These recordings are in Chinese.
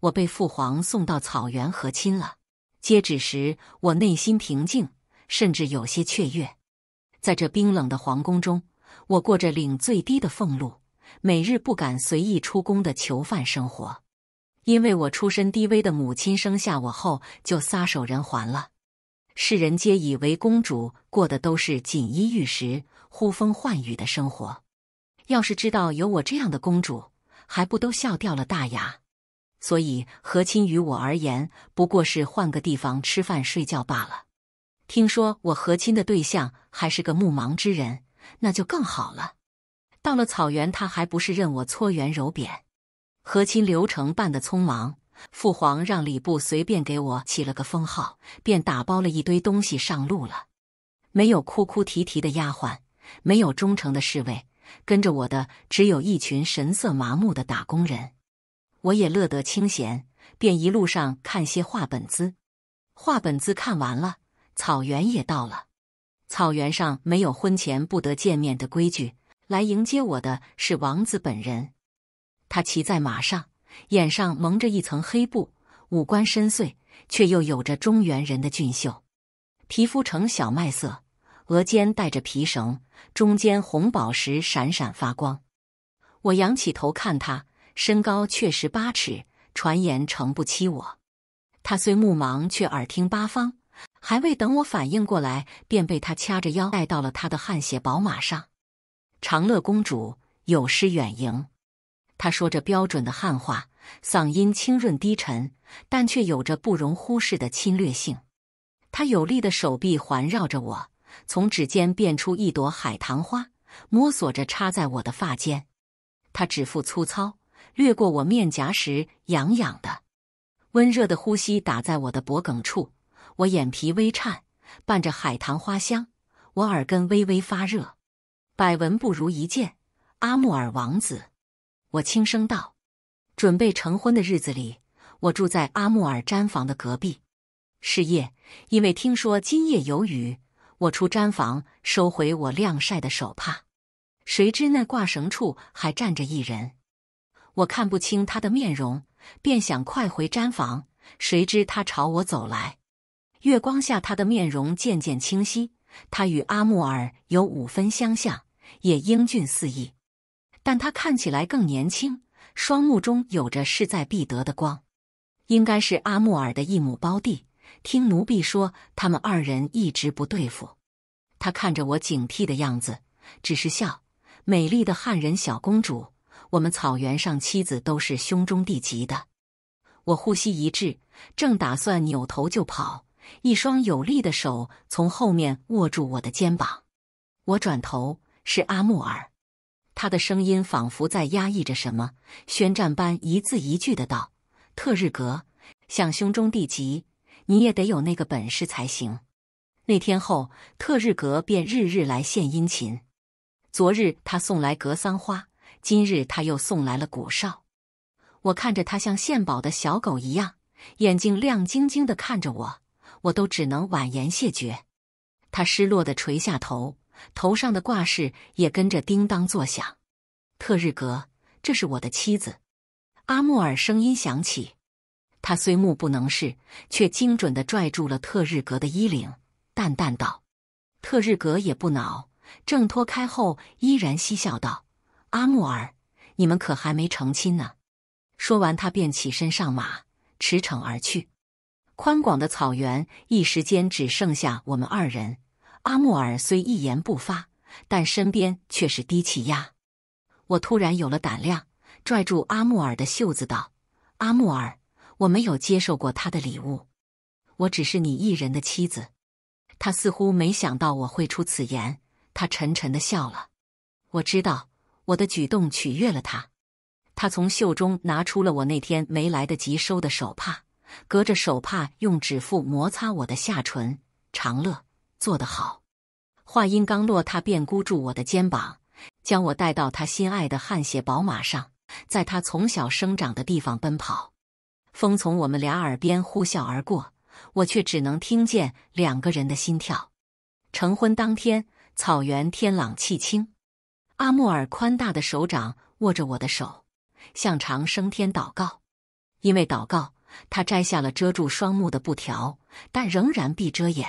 我被父皇送到草原和亲了。接旨时，我内心平静，甚至有些雀跃。在这冰冷的皇宫中，我过着领最低的俸禄、每日不敢随意出宫的囚犯生活。因为我出身低微的母亲生下我后就撒手人寰了。世人皆以为公主过的都是锦衣玉食、呼风唤雨的生活，要是知道有我这样的公主，还不都笑掉了大牙？所以和亲于我而言，不过是换个地方吃饭睡觉罢了。听说我和亲的对象还是个目盲之人，那就更好了。到了草原，他还不是任我搓圆揉扁。和亲流程办得匆忙，父皇让礼部随便给我起了个封号，便打包了一堆东西上路了。没有哭哭啼啼的丫鬟，没有忠诚的侍卫，跟着我的只有一群神色麻木的打工人。我也乐得清闲，便一路上看些画本子。画本子看完了，草原也到了。草原上没有婚前不得见面的规矩，来迎接我的是王子本人。他骑在马上，眼上蒙着一层黑布，五官深邃，却又有着中原人的俊秀，皮肤呈小麦色，额间戴着皮绳，中间红宝石闪闪发光。我仰起头看他。身高确实八尺，传言诚不欺我。他虽目盲，却耳听八方。还未等我反应过来，便被他掐着腰带到了他的汗血宝马上。长乐公主有失远迎。他说着标准的汉话，嗓音清润低沉，但却有着不容忽视的侵略性。他有力的手臂环绕着我，从指尖变出一朵海棠花，摸索着插在我的发间。他指腹粗糙。掠过我面颊时，痒痒的，温热的呼吸打在我的脖颈处，我眼皮微颤，伴着海棠花香，我耳根微微发热。百闻不如一见，阿木尔王子，我轻声道。准备成婚的日子里，我住在阿木尔毡房的隔壁。是夜，因为听说今夜有雨，我出毡房收回我晾晒的手帕，谁知那挂绳处还站着一人。我看不清他的面容，便想快回毡房。谁知他朝我走来，月光下他的面容渐渐清晰。他与阿木尔有五分相像，也英俊四溢，但他看起来更年轻，双目中有着势在必得的光，应该是阿木尔的一母胞弟。听奴婢说，他们二人一直不对付。他看着我警惕的样子，只是笑。美丽的汉人小公主。我们草原上，妻子都是兄中弟及的。我呼吸一滞，正打算扭头就跑，一双有力的手从后面握住我的肩膀。我转头，是阿木尔。他的声音仿佛在压抑着什么，宣战般一字一句的道：“特日格，想兄中弟及，你也得有那个本事才行。”那天后，特日格便日日来献殷勤。昨日他送来格桑花。今日他又送来了骨哨，我看着他像献宝的小狗一样，眼睛亮晶晶的看着我，我都只能婉言谢绝。他失落的垂下头，头上的挂饰也跟着叮当作响。特日格，这是我的妻子阿穆尔，声音响起。他虽目不能视，却精准的拽住了特日格的衣领，淡淡道：“特日格也不恼，挣脱开后依然嬉笑道。”阿木尔，你们可还没成亲呢。说完，他便起身上马，驰骋而去。宽广的草原一时间只剩下我们二人。阿木尔虽一言不发，但身边却是低气压。我突然有了胆量，拽住阿木尔的袖子道：“阿木尔，我没有接受过他的礼物，我只是你一人的妻子。”他似乎没想到我会出此言，他沉沉的笑了。我知道。我的举动取悦了他，他从袖中拿出了我那天没来得及收的手帕，隔着手帕用指腹摩擦我的下唇。长乐做得好。话音刚落，他便箍住我的肩膀，将我带到他心爱的汗血宝马上，在他从小生长的地方奔跑。风从我们俩耳边呼啸而过，我却只能听见两个人的心跳。成婚当天，草原天朗气清。阿穆尔宽大的手掌握着我的手，向长生天祷告。因为祷告，他摘下了遮住双目的布条，但仍然闭着眼。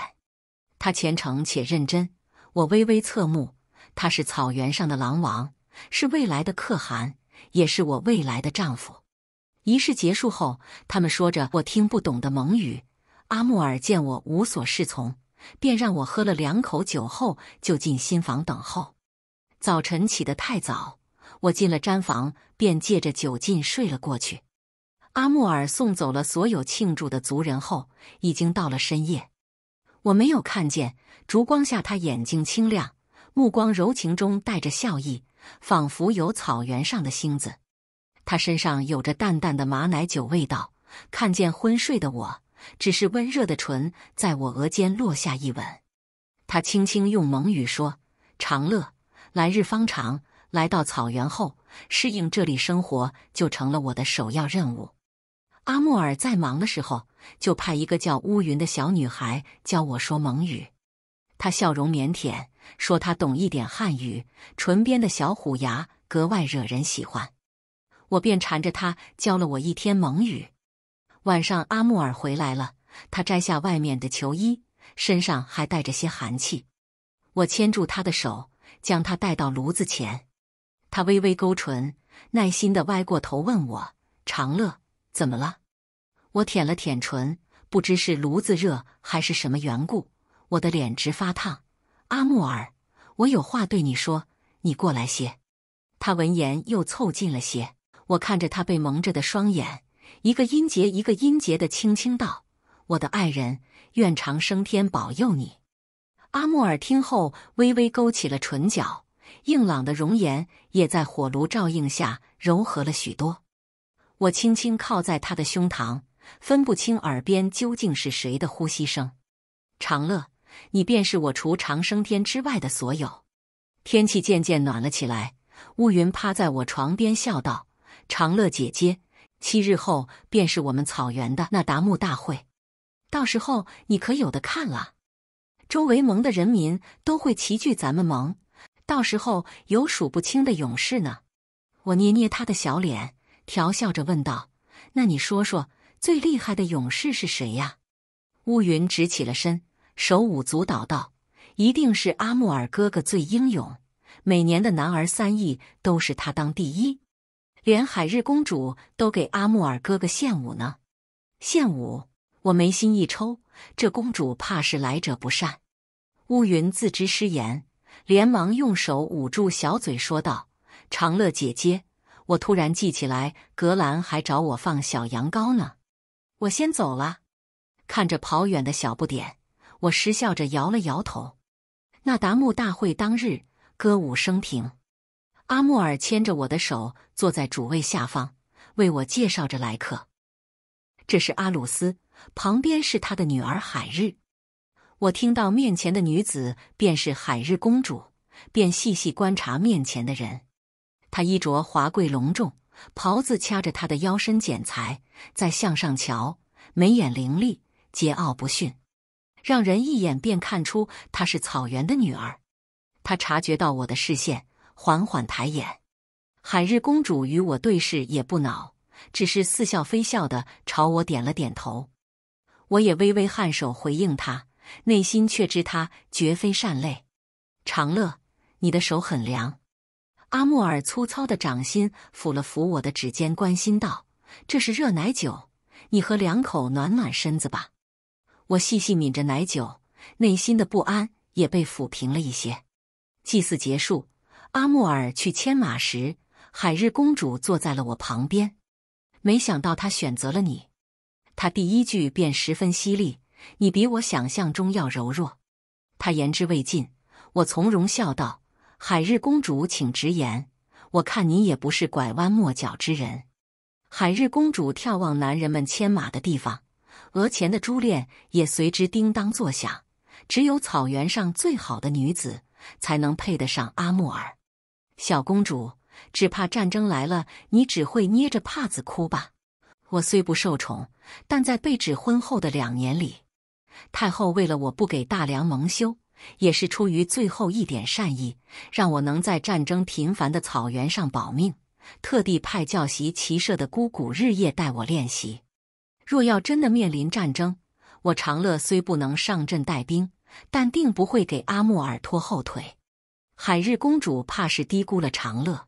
他虔诚且认真。我微微侧目。他是草原上的狼王，是未来的可汗，也是我未来的丈夫。仪式结束后，他们说着我听不懂的蒙语。阿穆尔见我无所适从，便让我喝了两口酒后就进新房等候。早晨起得太早，我进了毡房便借着酒劲睡了过去。阿木尔送走了所有庆祝的族人后，已经到了深夜。我没有看见，烛光下他眼睛清亮，目光柔情中带着笑意，仿佛有草原上的星子。他身上有着淡淡的马奶酒味道。看见昏睡的我，只是温热的唇在我额间落下一吻。他轻轻用蒙语说：“长乐。”来日方长，来到草原后，适应这里生活就成了我的首要任务。阿木尔在忙的时候，就派一个叫乌云的小女孩教我说蒙语。她笑容腼腆，说她懂一点汉语，唇边的小虎牙格外惹人喜欢。我便缠着她教了我一天蒙语。晚上，阿木尔回来了，他摘下外面的球衣，身上还带着些寒气。我牵住他的手。将他带到炉子前，他微微勾唇，耐心的歪过头问我：“长乐，怎么了？”我舔了舔唇，不知是炉子热还是什么缘故，我的脸直发烫。阿木尔，我有话对你说，你过来些。他闻言又凑近了些，我看着他被蒙着的双眼，一个音节一个音节的轻轻道：“我的爱人，愿长生天保佑你。”阿木尔听后，微微勾起了唇角，硬朗的容颜也在火炉照应下柔和了许多。我轻轻靠在他的胸膛，分不清耳边究竟是谁的呼吸声。长乐，你便是我除长生天之外的所有。天气渐渐暖了起来，乌云趴在我床边笑道：“长乐姐姐，七日后便是我们草原的那达慕大会，到时候你可有的看了。”周围盟的人民都会齐聚咱们盟，到时候有数不清的勇士呢。我捏捏他的小脸，调笑着问道：“那你说说，最厉害的勇士是谁呀？”乌云直起了身，手舞足蹈道：“一定是阿木尔哥哥最英勇，每年的男儿三亿都是他当第一，连海日公主都给阿木尔哥哥献舞呢，献舞。”我眉心一抽，这公主怕是来者不善。乌云自知失言，连忙用手捂住小嘴，说道：“长乐姐姐，我突然记起来，格兰还找我放小羊羔呢，我先走了。”看着跑远的小不点，我失笑着摇了摇头。那达慕大会当日，歌舞升平，阿穆尔牵着我的手坐在主位下方，为我介绍着来客：“这是阿鲁斯。”旁边是他的女儿海日。我听到面前的女子便是海日公主，便细细观察面前的人。她衣着华贵隆重，袍子掐着她的腰身剪裁。再向上瞧，眉眼凌厉，桀骜不驯，让人一眼便看出她是草原的女儿。她察觉到我的视线，缓缓抬眼。海日公主与我对视也不恼，只是似笑非笑的朝我点了点头。我也微微颔首回应他，内心却知他绝非善类。长乐，你的手很凉。阿木尔粗糙的掌心抚了抚我的指尖，关心道：“这是热奶酒，你喝两口暖暖身子吧。”我细细抿着奶酒，内心的不安也被抚平了一些。祭祀结束，阿木尔去牵马时，海日公主坐在了我旁边。没想到她选择了你。他第一句便十分犀利：“你比我想象中要柔弱。”他言之未尽，我从容笑道：“海日公主，请直言。我看你也不是拐弯抹角之人。”海日公主眺望男人们牵马的地方，额前的珠链也随之叮当作响。只有草原上最好的女子，才能配得上阿穆尔。小公主，只怕战争来了，你只会捏着帕子哭吧。我虽不受宠，但在被指婚后的两年里，太后为了我不给大梁蒙羞，也是出于最后一点善意，让我能在战争频繁的草原上保命，特地派教习骑射的姑姑日夜带我练习。若要真的面临战争，我长乐虽不能上阵带兵，但定不会给阿木尔拖后腿。海日公主怕是低估了长乐。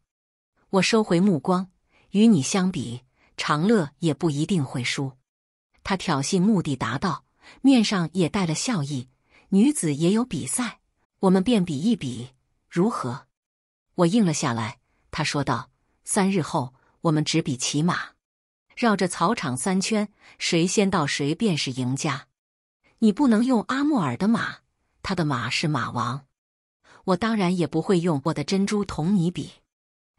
我收回目光，与你相比。长乐也不一定会输，他挑衅目的达到，面上也带了笑意。女子也有比赛，我们便比一比，如何？我应了下来。他说道：“三日后，我们只比骑马，绕着草场三圈，谁先到谁便是赢家。你不能用阿穆尔的马，他的马是马王。我当然也不会用我的珍珠同你比。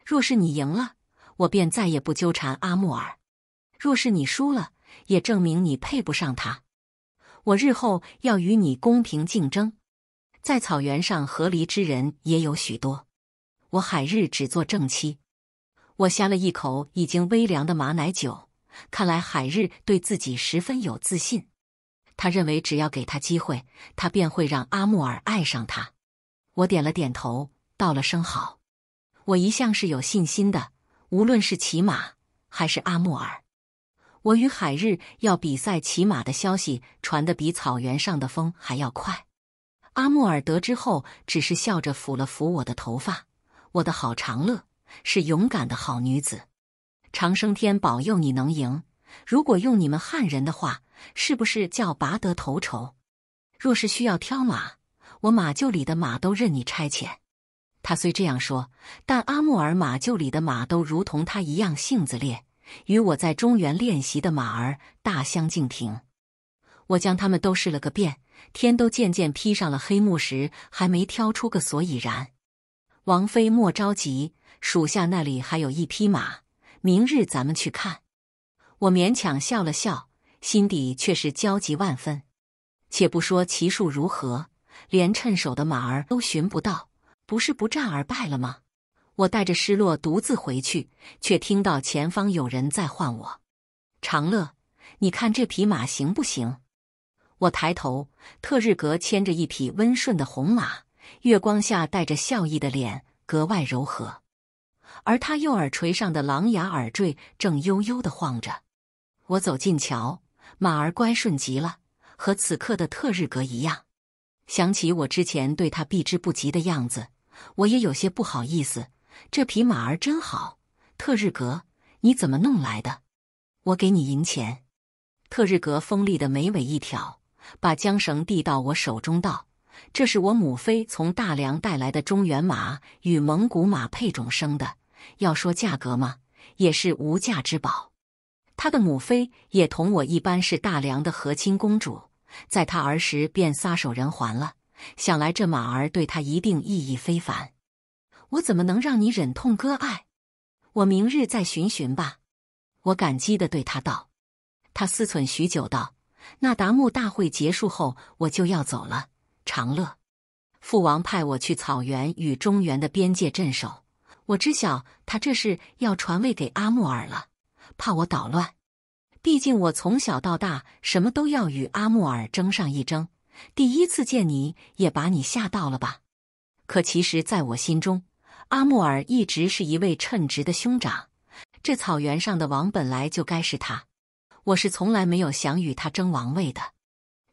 若是你赢了。”我便再也不纠缠阿穆尔。若是你输了，也证明你配不上他。我日后要与你公平竞争。在草原上和离之人也有许多。我海日只做正妻。我呷了一口已经微凉的马奶酒，看来海日对自己十分有自信。他认为只要给他机会，他便会让阿穆尔爱上他。我点了点头，道了声好。我一向是有信心的。无论是骑马还是阿穆尔，我与海日要比赛骑马的消息传得比草原上的风还要快。阿穆尔得知后，只是笑着抚了抚我的头发：“我的好长乐，是勇敢的好女子。长生天保佑你能赢。如果用你们汉人的话，是不是叫拔得头筹？若是需要挑马，我马厩里的马都任你差遣。”他虽这样说，但阿木尔马厩里的马都如同他一样性子烈，与我在中原练习的马儿大相径庭。我将他们都试了个遍，天都渐渐披上了黑幕时，还没挑出个所以然。王妃莫着急，属下那里还有一匹马，明日咱们去看。我勉强笑了笑，心底却是焦急万分。且不说骑术如何，连趁手的马儿都寻不到。不是不战而败了吗？我带着失落独自回去，却听到前方有人在唤我：“长乐，你看这匹马行不行？”我抬头，特日格牵着一匹温顺的红马，月光下带着笑意的脸格外柔和，而他右耳垂上的狼牙耳坠正悠悠的晃着。我走近瞧，马儿乖顺极了，和此刻的特日格一样。想起我之前对他避之不及的样子。我也有些不好意思，这匹马儿真好。特日格，你怎么弄来的？我给你银钱。特日格锋利的眉尾一挑，把缰绳递到我手中，道：“这是我母妃从大梁带来的中原马与蒙古马配种生的。要说价格嘛，也是无价之宝。他的母妃也同我一般是大梁的和亲公主，在他儿时便撒手人寰了。”想来这马儿对他一定意义非凡，我怎么能让你忍痛割爱？我明日再寻寻吧。我感激的对他道。他思忖许久道：“那达慕大会结束后，我就要走了。长乐，父王派我去草原与中原的边界镇守。我知晓他这是要传位给阿木尔了，怕我捣乱。毕竟我从小到大，什么都要与阿木尔争上一争。”第一次见你也把你吓到了吧？可其实，在我心中，阿穆尔一直是一位称职的兄长。这草原上的王本来就该是他。我是从来没有想与他争王位的。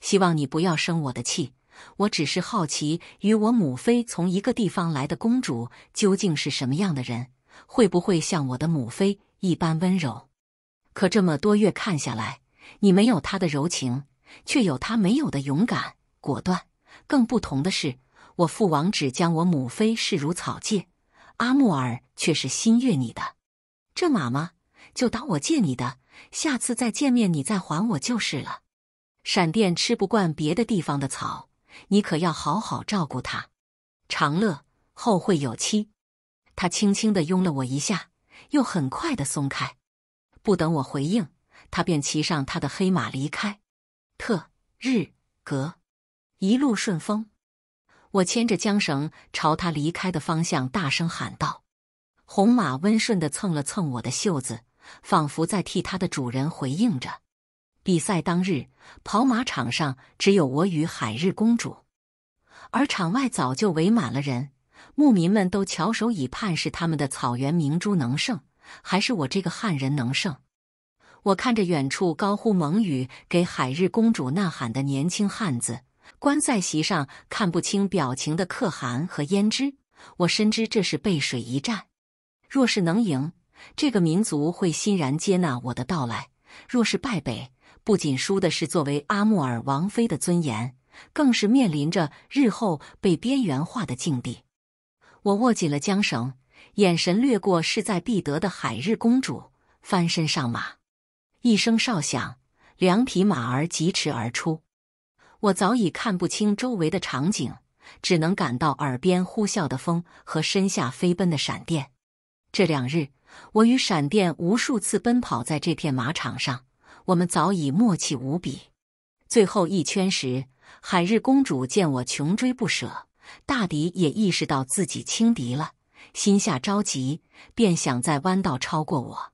希望你不要生我的气。我只是好奇，与我母妃从一个地方来的公主究竟是什么样的人？会不会像我的母妃一般温柔？可这么多月看下来，你没有她的柔情，却有她没有的勇敢。果断，更不同的是，我父王只将我母妃视如草芥，阿木尔却是心悦你的。这马吗，就当我借你的，下次再见面你再还我就是了。闪电吃不惯别的地方的草，你可要好好照顾它。长乐，后会有期。他轻轻的拥了我一下，又很快的松开，不等我回应，他便骑上他的黑马离开。特日格。一路顺风！我牵着缰绳朝他离开的方向大声喊道：“红马温顺的蹭了蹭我的袖子，仿佛在替它的主人回应着。”比赛当日，跑马场上只有我与海日公主，而场外早就围满了人，牧民们都翘首以盼，是他们的草原明珠能胜，还是我这个汉人能胜？我看着远处高呼蒙语给海日公主呐喊的年轻汉子。观赛席上看不清表情的可汗和胭脂，我深知这是背水一战。若是能赢，这个民族会欣然接纳我的到来；若是败北，不仅输的是作为阿木尔王妃的尊严，更是面临着日后被边缘化的境地。我握紧了缰绳，眼神掠过势在必得的海日公主，翻身上马。一声哨响，两匹马儿疾驰而出。我早已看不清周围的场景，只能感到耳边呼啸的风和身下飞奔的闪电。这两日，我与闪电无数次奔跑在这片马场上，我们早已默契无比。最后一圈时，海日公主见我穷追不舍，大抵也意识到自己轻敌了，心下着急，便想在弯道超过我。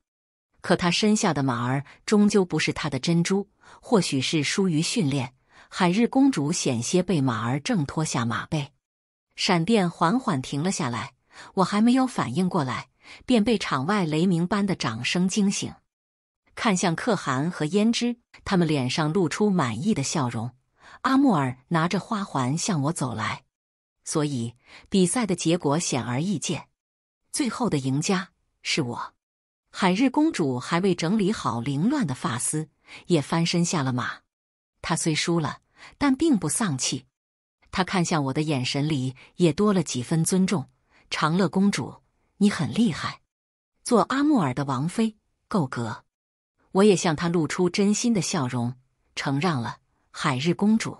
可她身下的马儿终究不是她的珍珠，或许是疏于训练。海日公主险些被马儿挣脱下马背，闪电缓缓停了下来。我还没有反应过来，便被场外雷鸣般的掌声惊醒。看向可汗和胭脂，他们脸上露出满意的笑容。阿木尔拿着花环向我走来，所以比赛的结果显而易见，最后的赢家是我。海日公主还未整理好凌乱的发丝，也翻身下了马。他虽输了，但并不丧气。他看向我的眼神里也多了几分尊重。长乐公主，你很厉害，做阿穆尔的王妃够格。我也向他露出真心的笑容，承让了。海日公主，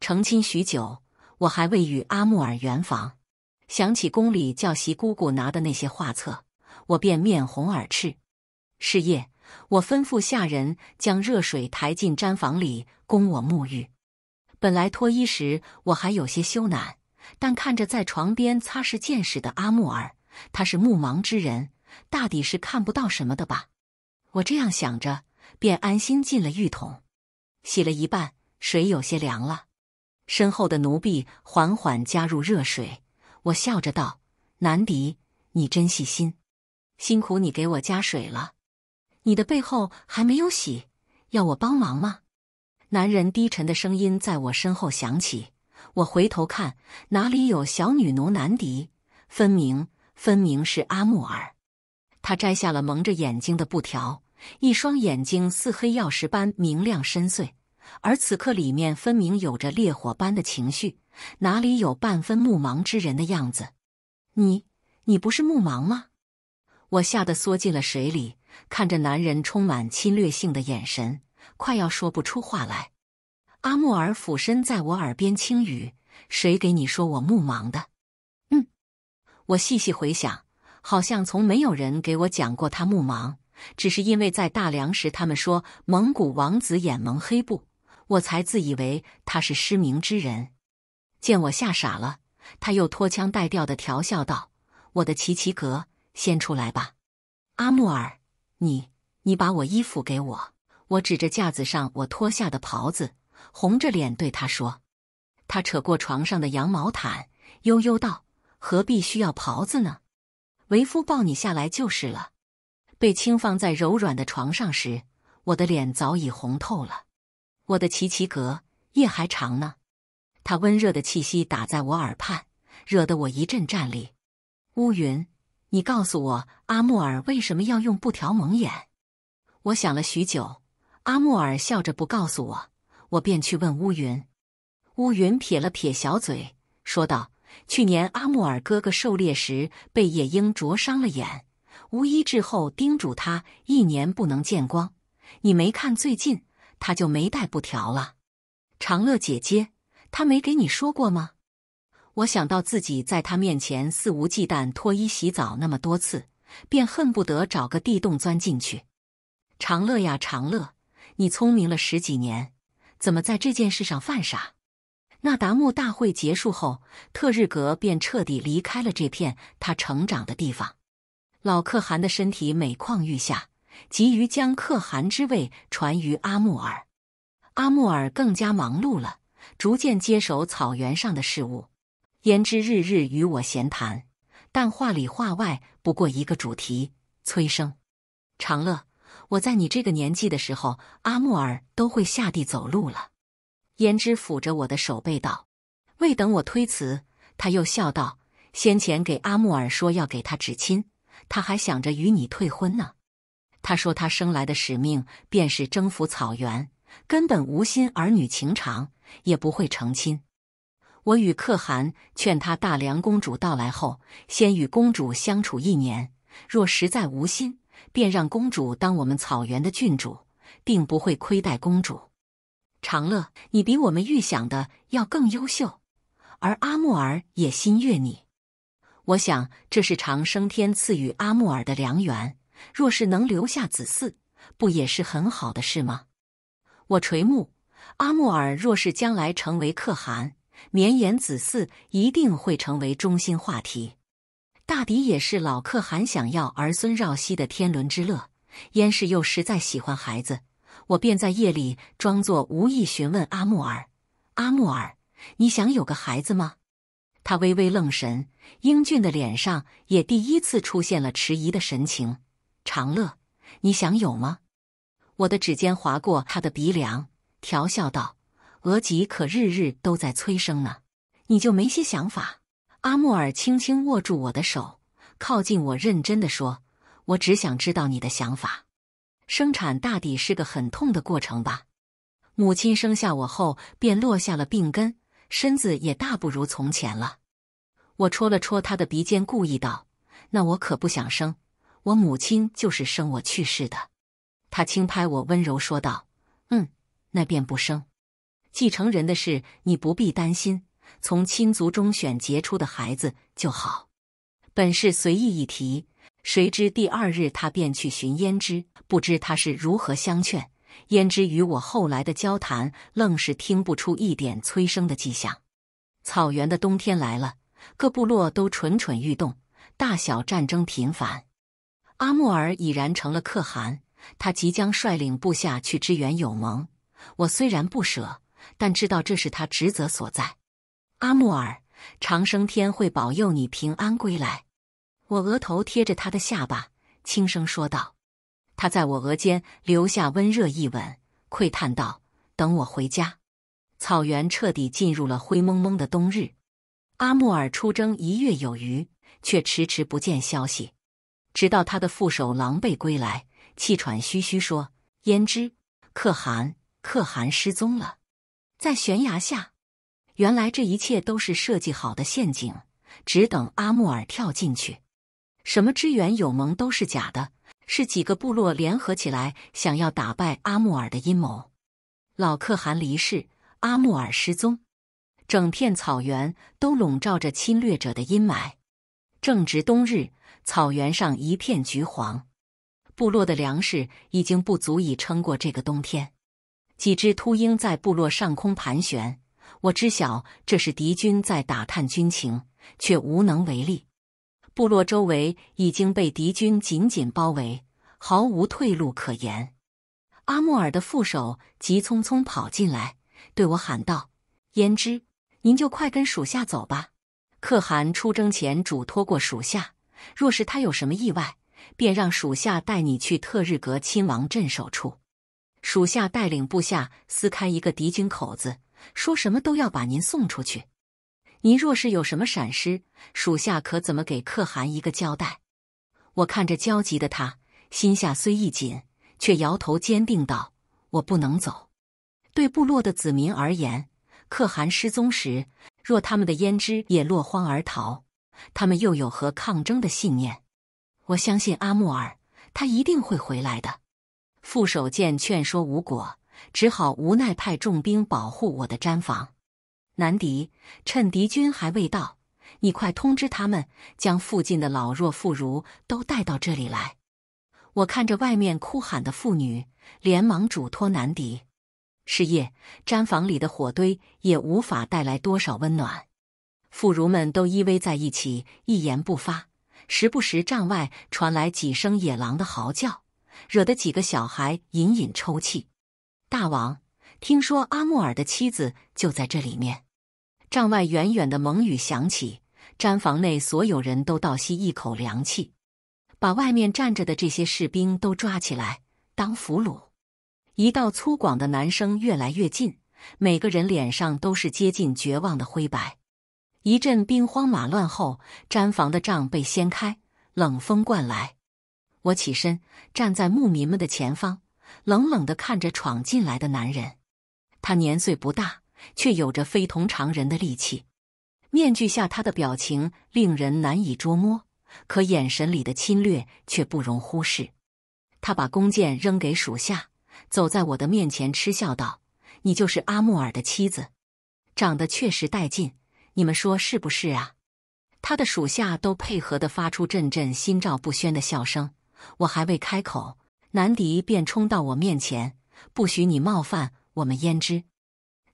成亲许久，我还未与阿穆尔圆房。想起宫里教习姑姑拿的那些画册，我便面红耳赤。是夜。我吩咐下人将热水抬进毡房里，供我沐浴。本来脱衣时我还有些羞赧，但看着在床边擦拭见矢的阿木尔，他是目盲之人，大抵是看不到什么的吧。我这样想着，便安心进了浴桶，洗了一半，水有些凉了。身后的奴婢缓缓加入热水，我笑着道：“南迪，你真细心，辛苦你给我加水了。”你的背后还没有洗，要我帮忙吗？男人低沉的声音在我身后响起。我回头看，哪里有小女奴南迪？分明，分明是阿木尔。他摘下了蒙着眼睛的布条，一双眼睛似黑曜石般明亮深邃，而此刻里面分明有着烈火般的情绪，哪里有半分木盲之人的样子？你，你不是木盲吗？我吓得缩进了水里。看着男人充满侵略性的眼神，快要说不出话来。阿木尔俯身在我耳边轻语：“谁给你说我目盲的？”“嗯。”我细细回想，好像从没有人给我讲过他目盲，只是因为在大梁时他们说蒙古王子眼蒙黑布，我才自以为他是失明之人。见我吓傻了，他又拖腔带调的调笑道：“我的琪琪格，先出来吧，阿木尔。”你，你把我衣服给我。我指着架子上我脱下的袍子，红着脸对他说。他扯过床上的羊毛毯，悠悠道：“何必需要袍子呢？为夫抱你下来就是了。”被轻放在柔软的床上时，我的脸早已红透了。我的琪琪格，夜还长呢。他温热的气息打在我耳畔，惹得我一阵战栗。乌云。你告诉我，阿木尔为什么要用布条蒙眼？我想了许久，阿木尔笑着不告诉我，我便去问乌云。乌云撇了撇小嘴，说道：“去年阿木尔哥哥狩猎时被野鹰啄伤了眼，无医治后叮嘱他一年不能见光。你没看最近他就没带布条了。”长乐姐姐，他没给你说过吗？我想到自己在他面前肆无忌惮脱衣洗澡那么多次，便恨不得找个地洞钻进去。长乐呀，长乐，你聪明了十几年，怎么在这件事上犯傻？那达慕大会结束后，特日格便彻底离开了这片他成长的地方。老可汗的身体每况愈下，急于将可汗之位传于阿木尔。阿木尔更加忙碌了，逐渐接手草原上的事务。胭脂日日与我闲谈，但话里话外不过一个主题。崔生，长乐，我在你这个年纪的时候，阿木尔都会下地走路了。胭脂抚着我的手背道：“未等我推辞，他又笑道：先前给阿木尔说要给他指亲，他还想着与你退婚呢。他说他生来的使命便是征服草原，根本无心儿女情长，也不会成亲。”我与可汗劝他，大梁公主到来后，先与公主相处一年，若实在无心，便让公主当我们草原的郡主，并不会亏待公主。长乐，你比我们预想的要更优秀，而阿木尔也心悦你。我想这是长生天赐予阿木尔的良缘，若是能留下子嗣，不也是很好的事吗？我垂目，阿木尔若是将来成为可汗。绵延子嗣一定会成为中心话题，大抵也是老可汗想要儿孙绕膝的天伦之乐。燕氏又实在喜欢孩子，我便在夜里装作无意询问阿木尔：“阿木尔，你想有个孩子吗？”他微微愣神，英俊的脸上也第一次出现了迟疑的神情。“长乐，你想有吗？”我的指尖划过他的鼻梁，调笑道。额吉可日日都在催生呢，你就没些想法？阿莫尔轻轻握住我的手，靠近我认真的说：“我只想知道你的想法。生产大抵是个很痛的过程吧？母亲生下我后便落下了病根，身子也大不如从前了。”我戳了戳他的鼻尖，故意道：“那我可不想生，我母亲就是生我去世的。”他轻拍我，温柔说道：“嗯，那便不生。”继承人的事你不必担心，从亲族中选杰出的孩子就好。本是随意一提，谁知第二日他便去寻胭脂，不知他是如何相劝。胭脂与我后来的交谈，愣是听不出一点催生的迹象。草原的冬天来了，各部落都蠢蠢欲动，大小战争频繁。阿木尔已然成了可汗，他即将率领部下去支援友盟。我虽然不舍。但知道这是他职责所在，阿木尔，长生天会保佑你平安归来。我额头贴着他的下巴，轻声说道。他在我额间留下温热一吻，喟叹道：“等我回家。”草原彻底进入了灰蒙蒙的冬日。阿木尔出征一月有余，却迟迟不见消息。直到他的副手狼狈归来，气喘吁吁说：“胭脂，可汗，可汗失踪了。”在悬崖下，原来这一切都是设计好的陷阱，只等阿木尔跳进去。什么支援友盟都是假的，是几个部落联合起来想要打败阿木尔的阴谋。老可汗离世，阿木尔失踪，整片草原都笼罩着侵略者的阴霾。正值冬日，草原上一片橘黄，部落的粮食已经不足以撑过这个冬天。几只秃鹰在部落上空盘旋，我知晓这是敌军在打探军情，却无能为力。部落周围已经被敌军紧紧包围，毫无退路可言。阿木尔的副手急匆匆跑进来，对我喊道：“胭脂，您就快跟属下走吧！可汗出征前嘱托过属下，若是他有什么意外，便让属下带你去特日格亲王镇守处。”属下带领部下撕开一个敌军口子，说什么都要把您送出去。您若是有什么闪失，属下可怎么给可汗一个交代？我看着焦急的他，心下虽一紧，却摇头坚定道：“我不能走。对部落的子民而言，可汗失踪时，若他们的胭脂也落荒而逃，他们又有何抗争的信念？我相信阿木尔，他一定会回来的。”副守健劝说无果，只好无奈派重兵保护我的毡房。南迪，趁敌军还未到，你快通知他们，将附近的老弱妇孺都带到这里来。我看着外面哭喊的妇女，连忙嘱托南迪。是夜，毡房里的火堆也无法带来多少温暖，妇孺们都依偎在一起，一言不发，时不时帐外传来几声野狼的嚎叫。惹得几个小孩隐隐抽泣。大王，听说阿木尔的妻子就在这里面。帐外远远的蒙雨响起，毡房内所有人都倒吸一口凉气，把外面站着的这些士兵都抓起来当俘虏。一道粗犷的男声越来越近，每个人脸上都是接近绝望的灰白。一阵兵荒马乱后，毡房的帐被掀开，冷风灌来。我起身，站在牧民们的前方，冷冷的看着闯进来的男人。他年岁不大，却有着非同常人的力气。面具下，他的表情令人难以捉摸，可眼神里的侵略却不容忽视。他把弓箭扔给属下，走在我的面前嗤笑道：“你就是阿木尔的妻子，长得确实带劲，你们说是不是啊？”他的属下都配合的发出阵阵心照不宣的笑声。我还未开口，南迪便冲到我面前，不许你冒犯我们胭脂。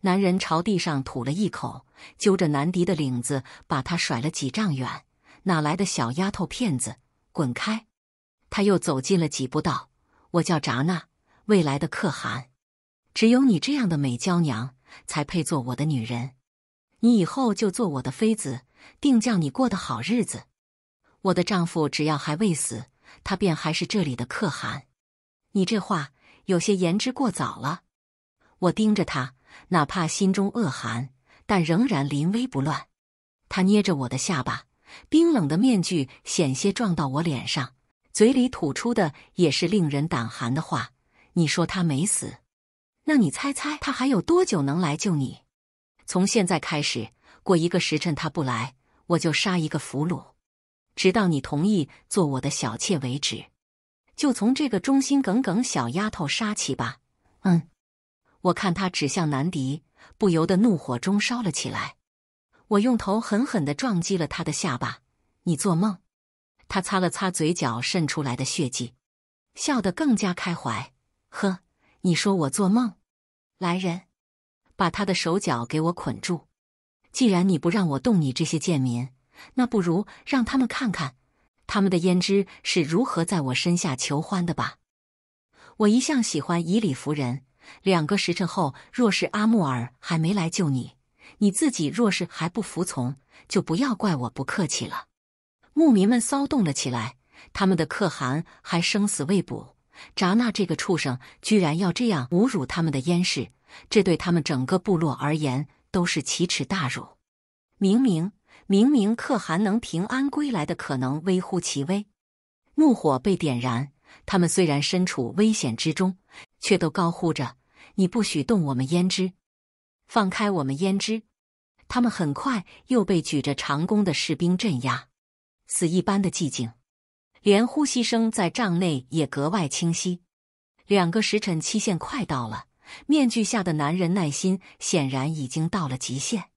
男人朝地上吐了一口，揪着南迪的领子，把他甩了几丈远。哪来的小丫头片子，滚开！他又走近了几步，道：“我叫扎那，未来的可汗。只有你这样的美娇娘，才配做我的女人。你以后就做我的妃子，定叫你过得好日子。我的丈夫只要还未死。”他便还是这里的可汗，你这话有些言之过早了。我盯着他，哪怕心中恶寒，但仍然临危不乱。他捏着我的下巴，冰冷的面具险些撞到我脸上，嘴里吐出的也是令人胆寒的话。你说他没死，那你猜猜他还有多久能来救你？从现在开始，过一个时辰他不来，我就杀一个俘虏。直到你同意做我的小妾为止，就从这个忠心耿耿小丫头杀起吧。嗯，我看他指向南迪，不由得怒火中烧了起来。我用头狠狠的撞击了他的下巴。你做梦！他擦了擦嘴角渗出来的血迹，笑得更加开怀。呵，你说我做梦？来人，把他的手脚给我捆住。既然你不让我动，你这些贱民。那不如让他们看看，他们的胭脂是如何在我身下求欢的吧。我一向喜欢以理服人。两个时辰后，若是阿木尔还没来救你，你自己若是还不服从，就不要怪我不客气了。牧民们骚动了起来，他们的可汗还生死未卜，扎那这个畜生居然要这样侮辱他们的烟氏，这对他们整个部落而言都是奇耻大辱。明明。明明可汗能平安归来的可能微乎其微，怒火被点燃。他们虽然身处危险之中，却都高呼着：“你不许动我们胭脂，放开我们胭脂！”他们很快又被举着长弓的士兵镇压。死一般的寂静，连呼吸声在帐内也格外清晰。两个时辰期限快到了，面具下的男人耐心显然已经到了极限。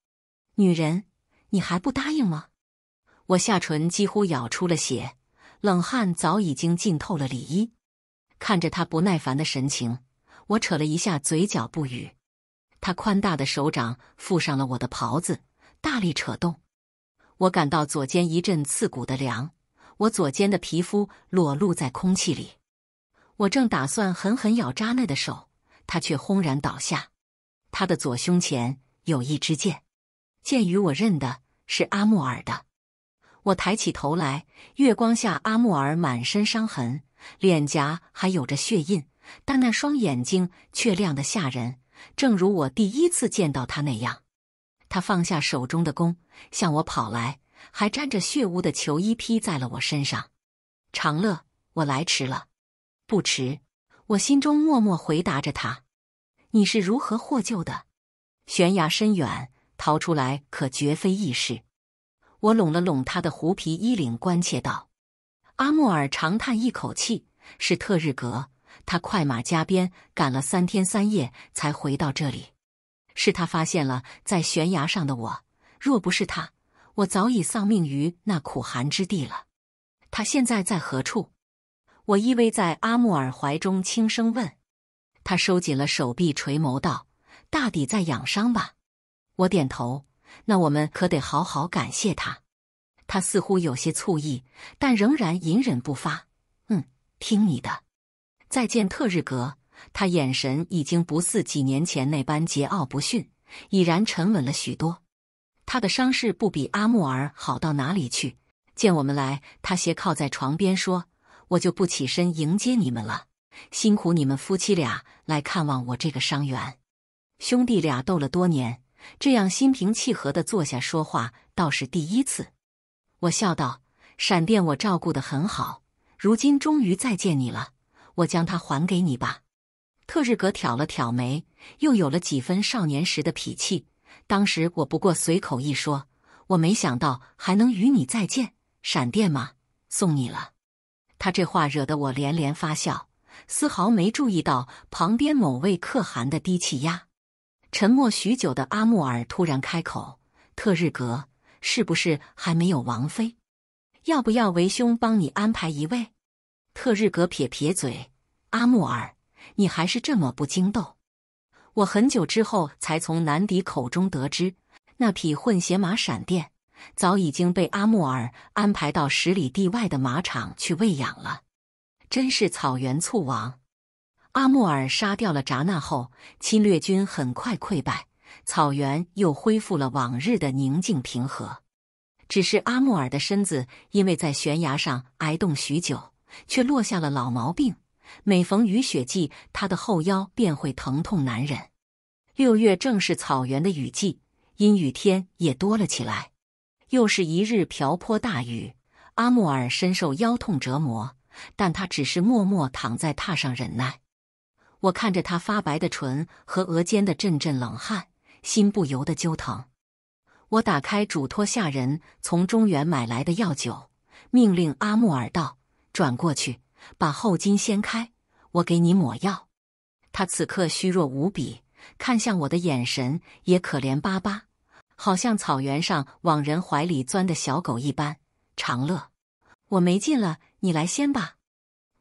女人。你还不答应吗？我下唇几乎咬出了血，冷汗早已经浸透了里衣。看着他不耐烦的神情，我扯了一下嘴角，不语。他宽大的手掌覆上了我的袍子，大力扯动。我感到左肩一阵刺骨的凉，我左肩的皮肤裸露在空气里。我正打算狠狠咬扎奈的手，他却轰然倒下。他的左胸前有一支箭，箭于我认得。是阿穆尔的。我抬起头来，月光下，阿穆尔满身伤痕，脸颊还有着血印，但那双眼睛却亮得吓人，正如我第一次见到他那样。他放下手中的弓，向我跑来，还沾着血污的球衣披在了我身上。长乐，我来迟了。不迟。我心中默默回答着他。你是如何获救的？悬崖深远。逃出来可绝非易事，我拢了拢他的狐皮衣领，关切道：“阿木尔，长叹一口气，是特日格。他快马加鞭，赶了三天三夜才回到这里。是他发现了在悬崖上的我。若不是他，我早已丧命于那苦寒之地了。他现在在何处？”我依偎在阿木尔怀中，轻声问。他收紧了手臂，垂眸道：“大抵在养伤吧。”我点头，那我们可得好好感谢他。他似乎有些醋意，但仍然隐忍不发。嗯，听你的。再见，特日格。他眼神已经不似几年前那般桀骜不驯，已然沉稳了许多。他的伤势不比阿木尔好到哪里去。见我们来，他斜靠在床边说：“我就不起身迎接你们了，辛苦你们夫妻俩来看望我这个伤员。兄弟俩斗了多年。”这样心平气和的坐下说话倒是第一次，我笑道：“闪电，我照顾的很好，如今终于再见你了，我将它还给你吧。”特日格挑了挑眉，又有了几分少年时的脾气。当时我不过随口一说，我没想到还能与你再见，闪电嘛，送你了。他这话惹得我连连发笑，丝毫没注意到旁边某位可汗的低气压。沉默许久的阿穆尔突然开口：“特日格，是不是还没有王妃？要不要为兄帮你安排一位？”特日格撇撇嘴：“阿穆尔，你还是这么不经逗。”我很久之后才从南迪口中得知，那匹混血马闪电早已经被阿穆尔安排到十里地外的马场去喂养了，真是草原醋王。阿穆尔杀掉了扎那后，侵略军很快溃败，草原又恢复了往日的宁静平和。只是阿穆尔的身子因为在悬崖上挨冻许久，却落下了老毛病。每逢雨雪季，他的后腰便会疼痛难忍。六月正是草原的雨季，阴雨天也多了起来。又是一日瓢泼大雨，阿穆尔深受腰痛折磨，但他只是默默躺在榻上忍耐。我看着他发白的唇和额间的阵阵冷汗，心不由得揪疼。我打开嘱托下人从中原买来的药酒，命令阿木尔道：“转过去，把后襟掀开，我给你抹药。”他此刻虚弱无比，看向我的眼神也可怜巴巴，好像草原上往人怀里钻的小狗一般。长乐，我没劲了，你来掀吧。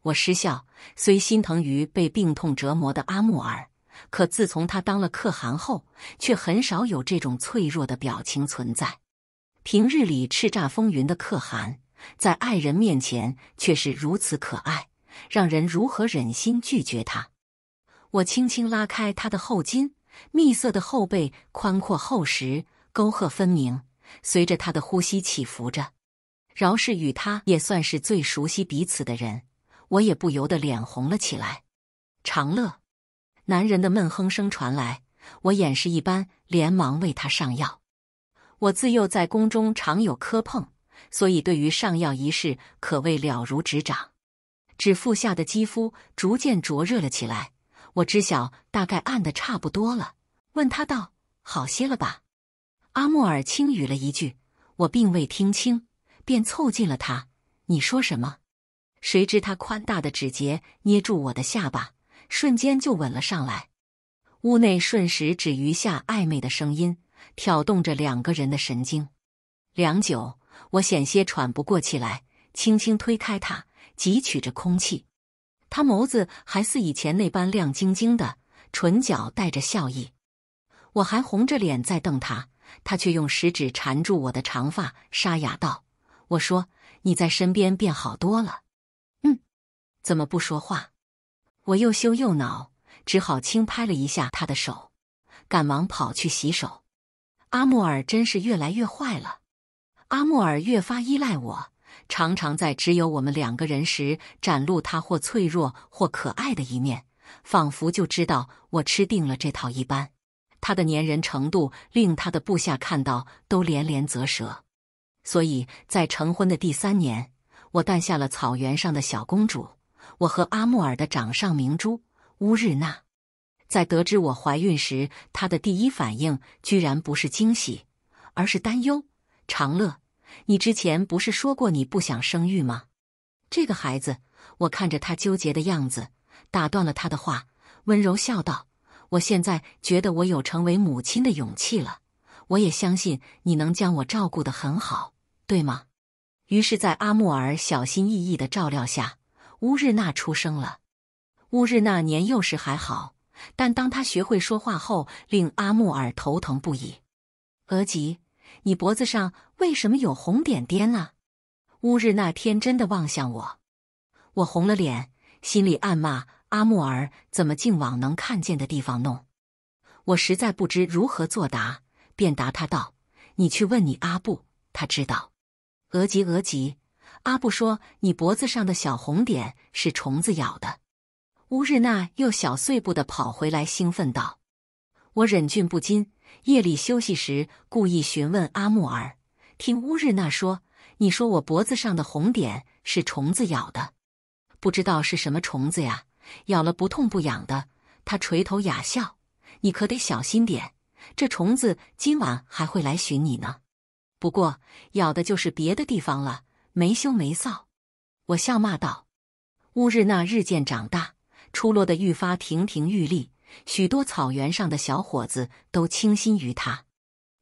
我失笑。虽心疼于被病痛折磨的阿木尔，可自从他当了可汗后，却很少有这种脆弱的表情存在。平日里叱咤风云的可汗，在爱人面前却是如此可爱，让人如何忍心拒绝他？我轻轻拉开他的后襟，蜜色的后背宽阔厚实，沟壑分明，随着他的呼吸起伏着。饶是与他也算是最熟悉彼此的人。我也不由得脸红了起来。长乐，男人的闷哼声传来，我掩饰一般，连忙为他上药。我自幼在宫中常有磕碰，所以对于上药一事可谓了如指掌。指腹下的肌肤逐渐灼热了起来，我知晓大概按的差不多了，问他道：“好些了吧？”阿莫尔轻语了一句，我并未听清，便凑近了他：“你说什么？”谁知他宽大的指节捏住我的下巴，瞬间就吻了上来。屋内瞬时只余下暧昧的声音，挑动着两个人的神经。良久，我险些喘不过气来，轻轻推开他，汲取着空气。他眸子还似以前那般亮晶晶的，唇角带着笑意。我还红着脸在瞪他，他却用食指缠住我的长发，沙哑道：“我说你在身边便好多了。”怎么不说话？我又羞又恼，只好轻拍了一下他的手，赶忙跑去洗手。阿木尔真是越来越坏了。阿木尔越发依赖我，常常在只有我们两个人时展露他或脆弱或可爱的一面，仿佛就知道我吃定了这套一般。他的粘人程度令他的部下看到都连连啧舌。所以在成婚的第三年，我诞下了草原上的小公主。我和阿穆尔的掌上明珠乌日娜，在得知我怀孕时，她的第一反应居然不是惊喜，而是担忧。长乐，你之前不是说过你不想生育吗？这个孩子，我看着他纠结的样子，打断了他的话，温柔笑道：“我现在觉得我有成为母亲的勇气了，我也相信你能将我照顾得很好，对吗？”于是，在阿穆尔小心翼翼的照料下。乌日娜出生了。乌日娜年幼时还好，但当她学会说话后，令阿木尔头疼不已。额吉，你脖子上为什么有红点点啊？乌日娜天真的望向我，我红了脸，心里暗骂阿木尔怎么竟往能看见的地方弄。我实在不知如何作答，便答他道：“你去问你阿布，他知道。”额吉，额吉。阿布说：“你脖子上的小红点是虫子咬的。”乌日娜又小碎步的跑回来，兴奋道：“我忍俊不禁。夜里休息时，故意询问阿木尔，听乌日娜说，你说我脖子上的红点是虫子咬的，不知道是什么虫子呀？咬了不痛不痒的。”他垂头哑笑：“你可得小心点，这虫子今晚还会来寻你呢。不过咬的就是别的地方了。”没羞没臊，我笑骂道：“乌日娜日渐长大，出落的愈发亭亭玉立，许多草原上的小伙子都倾心于她。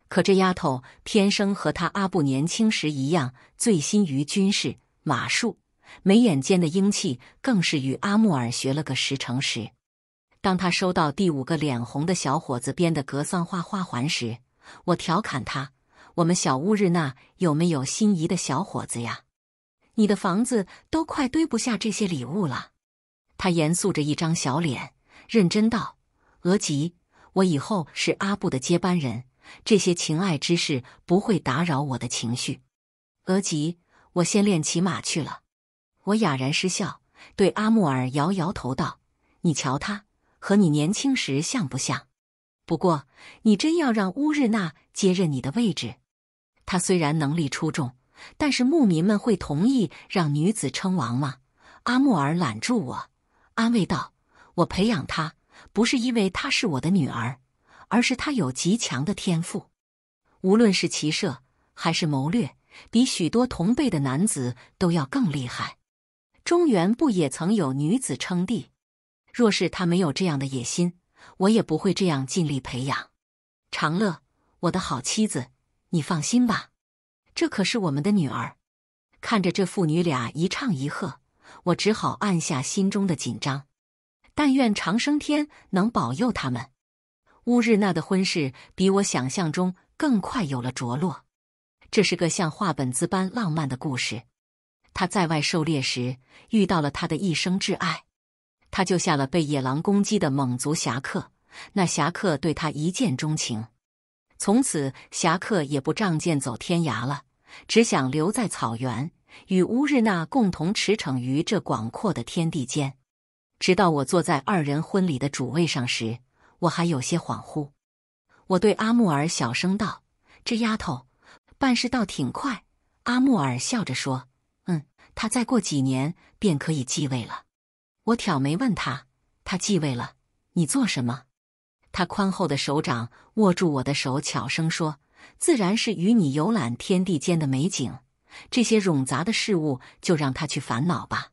可这丫头天生和她阿布年轻时一样，醉心于军事马术，眉眼间的英气更是与阿木尔学了个十成十。当他收到第五个脸红的小伙子编的格桑花花环时，我调侃他。”我们小乌日那有没有心仪的小伙子呀？你的房子都快堆不下这些礼物了。他严肃着一张小脸，认真道：“额吉，我以后是阿布的接班人，这些情爱之事不会打扰我的情绪。”额吉，我先练骑马去了。我哑然失笑，对阿木尔摇摇头道：“你瞧他，和你年轻时像不像？”不过，你真要让乌日娜接任你的位置？她虽然能力出众，但是牧民们会同意让女子称王吗？阿木尔揽住我，安慰道：“我培养她，不是因为她是我的女儿，而是她有极强的天赋。无论是骑射还是谋略，比许多同辈的男子都要更厉害。中原不也曾有女子称帝？若是她没有这样的野心。”我也不会这样尽力培养，长乐，我的好妻子，你放心吧，这可是我们的女儿。看着这父女俩一唱一和，我只好按下心中的紧张。但愿长生天能保佑他们。乌日娜的婚事比我想象中更快有了着落，这是个像画本子般浪漫的故事。他在外狩猎时遇到了他的一生挚爱。他救下了被野狼攻击的蒙族侠客，那侠客对他一见钟情。从此，侠客也不仗剑走天涯了，只想留在草原，与乌日娜共同驰骋于这广阔的天地间。直到我坐在二人婚礼的主位上时，我还有些恍惚。我对阿木尔小声道：“这丫头办事倒挺快。”阿木尔笑着说：“嗯，她再过几年便可以继位了。”我挑眉问他：“他继位了，你做什么？”他宽厚的手掌握住我的手，悄声说：“自然是与你游览天地间的美景。这些冗杂的事物，就让他去烦恼吧。”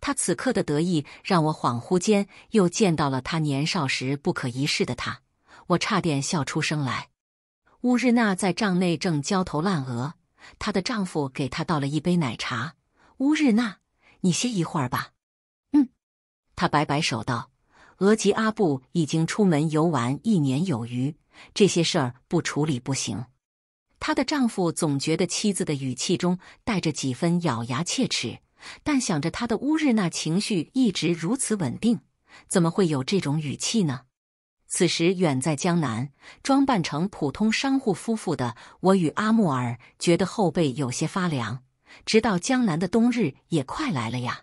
他此刻的得意，让我恍惚间又见到了他年少时不可一世的他，我差点笑出声来。乌日娜在帐内正焦头烂额，她的丈夫给她倒了一杯奶茶：“乌日娜，你歇一会儿吧。”他摆摆手道：“额吉阿布已经出门游玩一年有余，这些事儿不处理不行。”她的丈夫总觉得妻子的语气中带着几分咬牙切齿，但想着他的乌日娜情绪一直如此稳定，怎么会有这种语气呢？此时远在江南，装扮成普通商户夫妇的我与阿木尔，觉得后背有些发凉，直到江南的冬日也快来了呀。